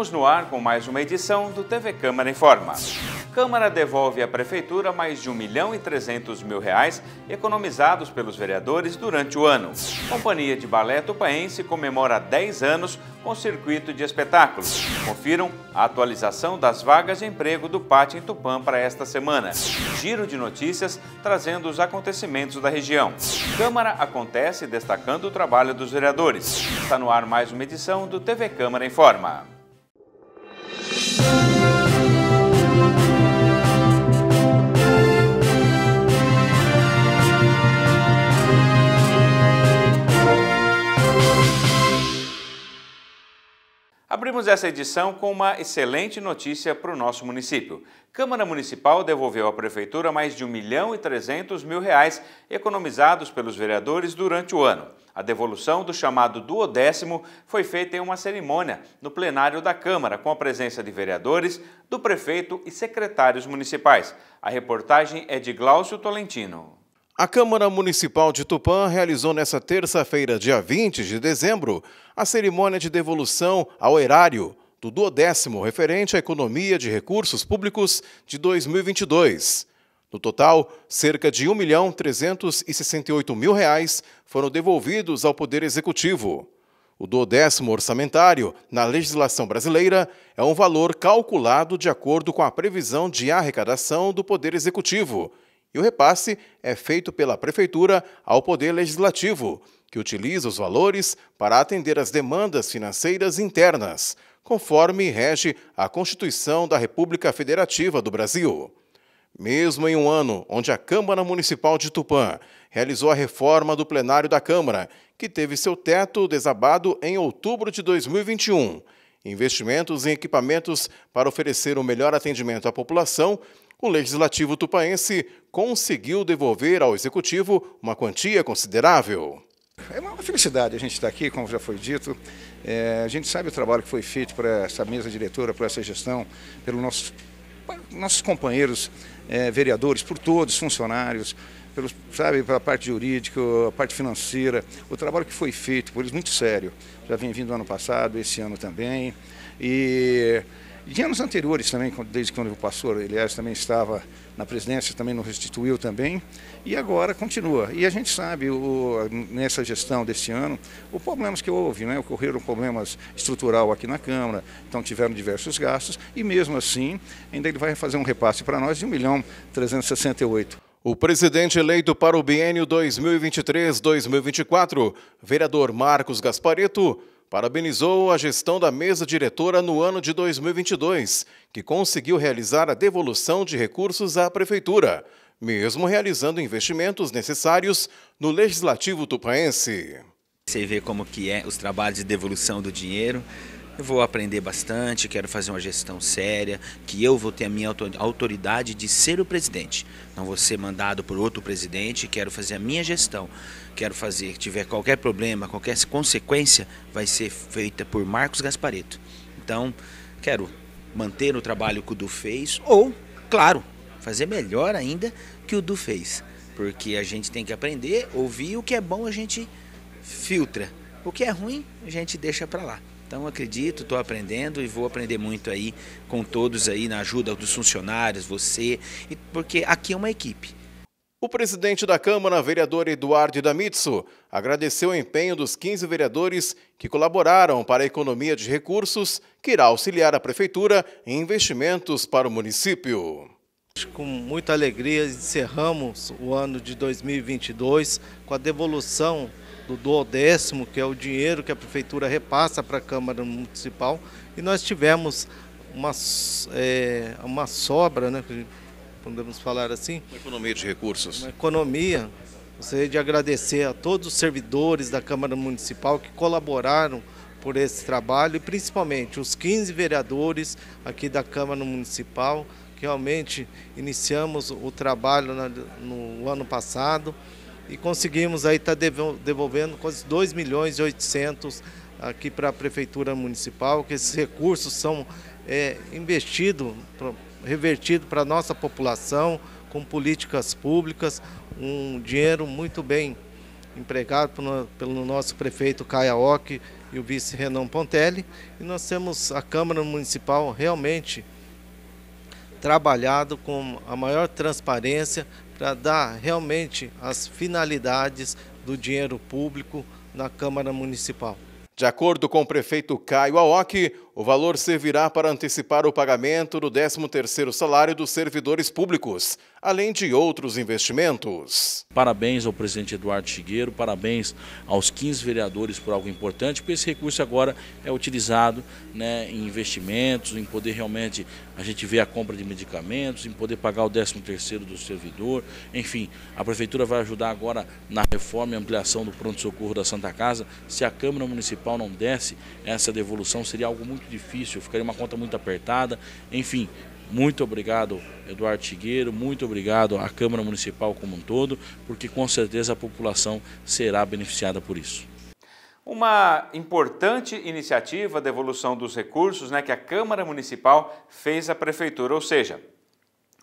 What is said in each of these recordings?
Estamos no ar com mais uma edição do TV Câmara Informa. Câmara devolve à Prefeitura mais de 1 milhão e 300 mil reais economizados pelos vereadores durante o ano. Companhia de Balé Tupaense comemora 10 anos com circuito de espetáculos. Confiram a atualização das vagas de emprego do Pátio em Tupã para esta semana. Giro de notícias trazendo os acontecimentos da região. Câmara acontece destacando o trabalho dos vereadores. Está no ar mais uma edição do TV Câmara Informa. Abrimos essa edição com uma excelente notícia para o nosso município. Câmara Municipal devolveu à Prefeitura mais de 1 milhão e 300 mil reais economizados pelos vereadores durante o ano. A devolução do chamado duodécimo foi feita em uma cerimônia no plenário da Câmara, com a presença de vereadores, do prefeito e secretários municipais. A reportagem é de Glaucio Tolentino. A Câmara Municipal de Tupã realizou nesta terça-feira, dia 20 de dezembro, a cerimônia de devolução ao erário do duodécimo referente à economia de recursos públicos de 2022. No total, cerca de R$ 1 mil reais foram devolvidos ao Poder Executivo. O duodécimo orçamentário, na legislação brasileira, é um valor calculado de acordo com a previsão de arrecadação do Poder Executivo – e o repasse é feito pela Prefeitura ao Poder Legislativo, que utiliza os valores para atender as demandas financeiras internas, conforme rege a Constituição da República Federativa do Brasil. Mesmo em um ano onde a Câmara Municipal de Tupã realizou a reforma do plenário da Câmara, que teve seu teto desabado em outubro de 2021, investimentos em equipamentos para oferecer o um melhor atendimento à população, o Legislativo tupaense conseguiu devolver ao executivo uma quantia considerável. É uma felicidade a gente estar aqui, como já foi dito. É, a gente sabe o trabalho que foi feito para essa mesa diretora, por essa gestão, pelos nossos, nossos companheiros é, vereadores, por todos, funcionários, pelos, sabe, pela parte jurídica, a parte financeira, o trabalho que foi feito por eles, muito sério. Já vem vindo ano passado, esse ano também. E de anos anteriores também, desde quando o pastor Elias também estava na presidência, também não restituiu também, e agora continua. E a gente sabe, o, nessa gestão deste ano, os problemas que houve, né? ocorreram problemas estrutural aqui na Câmara, então tiveram diversos gastos, e mesmo assim, ainda ele vai fazer um repasse para nós de 1 milhão 368. O presidente eleito para o biênio 2023-2024, vereador Marcos Gasparetto parabenizou a gestão da mesa diretora no ano de 2022, que conseguiu realizar a devolução de recursos à Prefeitura, mesmo realizando investimentos necessários no Legislativo tupaense. Você vê como que é os trabalhos de devolução do dinheiro, eu vou aprender bastante, quero fazer uma gestão séria, que eu vou ter a minha autoridade de ser o presidente. Não vou ser mandado por outro presidente, quero fazer a minha gestão. Quero fazer, tiver qualquer problema, qualquer consequência, vai ser feita por Marcos Gaspareto. Então, quero manter o trabalho que o Du fez ou, claro, fazer melhor ainda que o Du fez. Porque a gente tem que aprender, ouvir o que é bom a gente filtra. O que é ruim, a gente deixa para lá. Então acredito, estou aprendendo e vou aprender muito aí com todos aí na ajuda dos funcionários, você, porque aqui é uma equipe. O presidente da Câmara, vereador Eduardo Damitsu, agradeceu o empenho dos 15 vereadores que colaboraram para a economia de recursos que irá auxiliar a Prefeitura em investimentos para o município. Com muita alegria encerramos o ano de 2022 com a devolução do duodécimo, que é o dinheiro que a prefeitura repassa para a Câmara Municipal, e nós tivemos uma, é, uma sobra, né, podemos falar assim. Uma economia de recursos. Uma economia. Gostaria de agradecer a todos os servidores da Câmara Municipal que colaboraram por esse trabalho e principalmente os 15 vereadores aqui da Câmara Municipal, que realmente iniciamos o trabalho no ano passado e conseguimos aí tá estar devolvendo quase 2 milhões e 800 aqui para a Prefeitura Municipal, que esses recursos são é, investidos, revertidos para a nossa população, com políticas públicas, um dinheiro muito bem empregado pelo, nosso prefeito Caia Ock e o vice Renan Pontelli. E nós temos a Câmara Municipal realmente trabalhado com a maior transparência para dar realmente as finalidades do dinheiro público na Câmara Municipal. De acordo com o prefeito Caio Aoki, o valor servirá para antecipar o pagamento do 13º salário dos servidores públicos, além de outros investimentos. Parabéns ao presidente Eduardo Chigueiro, parabéns aos 15 vereadores por algo importante, porque esse recurso agora é utilizado né, em investimentos, em poder realmente a gente ver a compra de medicamentos, em poder pagar o 13º do servidor, enfim, a prefeitura vai ajudar agora na reforma e ampliação do pronto-socorro da Santa Casa. Se a Câmara Municipal não desse, essa devolução seria algo muito muito difícil, ficaria uma conta muito apertada. Enfim, muito obrigado, Eduardo Tigueiro muito obrigado à Câmara Municipal como um todo, porque com certeza a população será beneficiada por isso. Uma importante iniciativa de evolução dos recursos né, que a Câmara Municipal fez à Prefeitura, ou seja,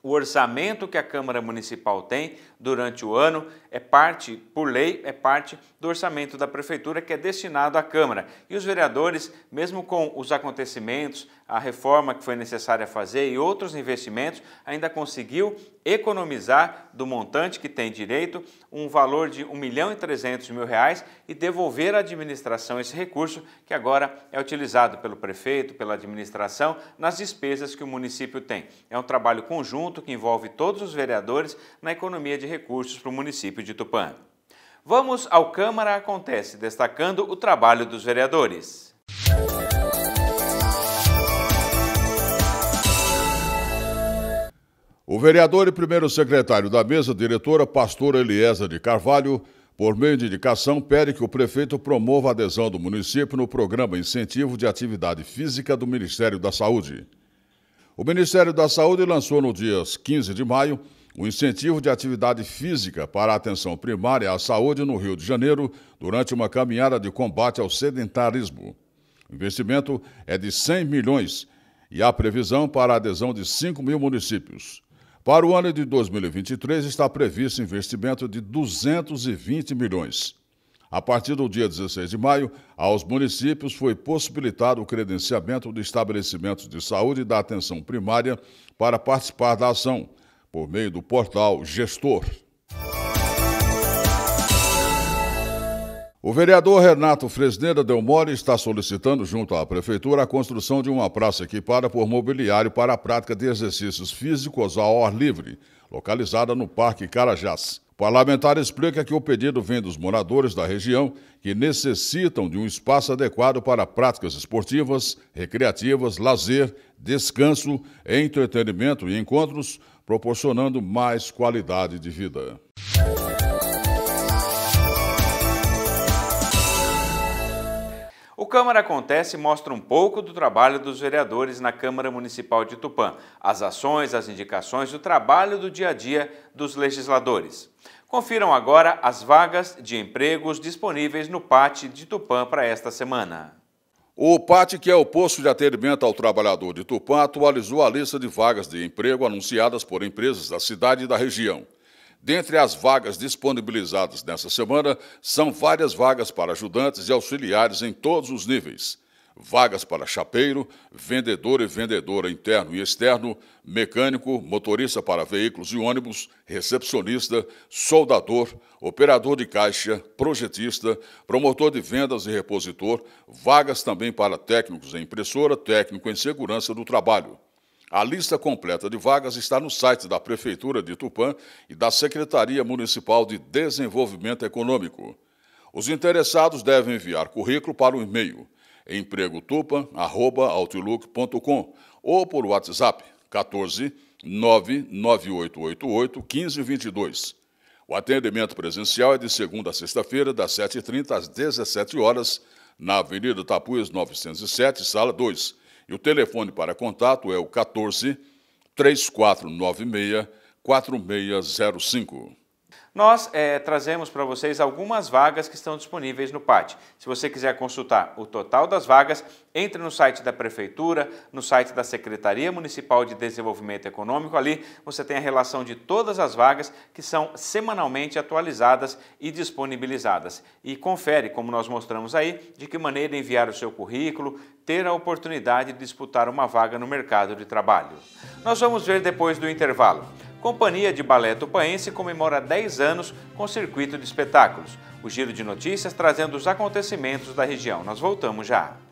o orçamento que a Câmara Municipal tem durante o ano é parte, por lei, é parte do orçamento da Prefeitura que é destinado à Câmara. E os vereadores, mesmo com os acontecimentos, a reforma que foi necessária fazer e outros investimentos, ainda conseguiu economizar do montante que tem direito um valor de 1 milhão e 300 mil reais e devolver à administração esse recurso que agora é utilizado pelo prefeito, pela administração, nas despesas que o município tem. É um trabalho conjunto que envolve todos os vereadores na economia de recursos para o município de Tupã. Vamos ao Câmara Acontece, destacando o trabalho dos vereadores. Música O vereador e primeiro secretário da mesa diretora, pastor Eliesa de Carvalho, por meio de indicação, pede que o prefeito promova a adesão do município no programa Incentivo de Atividade Física do Ministério da Saúde. O Ministério da Saúde lançou no dia 15 de maio o incentivo de atividade física para a atenção primária à saúde no Rio de Janeiro durante uma caminhada de combate ao sedentarismo. O investimento é de 100 milhões e há previsão para a adesão de 5 mil municípios. Para o ano de 2023, está previsto investimento de 220 milhões. A partir do dia 16 de maio, aos municípios foi possibilitado o credenciamento de estabelecimentos de saúde da atenção primária para participar da ação, por meio do portal Gestor. O vereador Renato Fresneda Del More está solicitando junto à prefeitura a construção de uma praça equipada por mobiliário para a prática de exercícios físicos ao ar livre, localizada no Parque Carajás. O parlamentar explica que o pedido vem dos moradores da região que necessitam de um espaço adequado para práticas esportivas, recreativas, lazer, descanso, entretenimento e encontros, proporcionando mais qualidade de vida. Câmara Acontece mostra um pouco do trabalho dos vereadores na Câmara Municipal de Tupã, as ações, as indicações, o trabalho do dia a dia dos legisladores. Confiram agora as vagas de empregos disponíveis no PAT de Tupã para esta semana. O PAT, que é o Posto de Atendimento ao Trabalhador de Tupã, atualizou a lista de vagas de emprego anunciadas por empresas da cidade e da região. Dentre as vagas disponibilizadas nesta semana, são várias vagas para ajudantes e auxiliares em todos os níveis. Vagas para chapeiro, vendedor e vendedora interno e externo, mecânico, motorista para veículos e ônibus, recepcionista, soldador, operador de caixa, projetista, promotor de vendas e repositor, vagas também para técnicos em impressora, técnico em segurança do trabalho. A lista completa de vagas está no site da Prefeitura de Tupã e da Secretaria Municipal de Desenvolvimento Econômico. Os interessados devem enviar currículo para o e-mail empregotupan.outlook.com ou por WhatsApp 14 99888 1522. O atendimento presencial é de segunda a sexta-feira, das 7h30 às 17 horas, na Avenida Tapuias 907, sala 2 e o telefone para contato é o 14 3496 4605 nós é, trazemos para vocês algumas vagas que estão disponíveis no PAT. Se você quiser consultar o total das vagas, entre no site da Prefeitura, no site da Secretaria Municipal de Desenvolvimento Econômico. Ali você tem a relação de todas as vagas que são semanalmente atualizadas e disponibilizadas. E confere, como nós mostramos aí, de que maneira enviar o seu currículo, ter a oportunidade de disputar uma vaga no mercado de trabalho. Nós vamos ver depois do intervalo. Companhia de Balé Tupaense comemora 10 anos com circuito de espetáculos. O giro de notícias trazendo os acontecimentos da região. Nós voltamos já.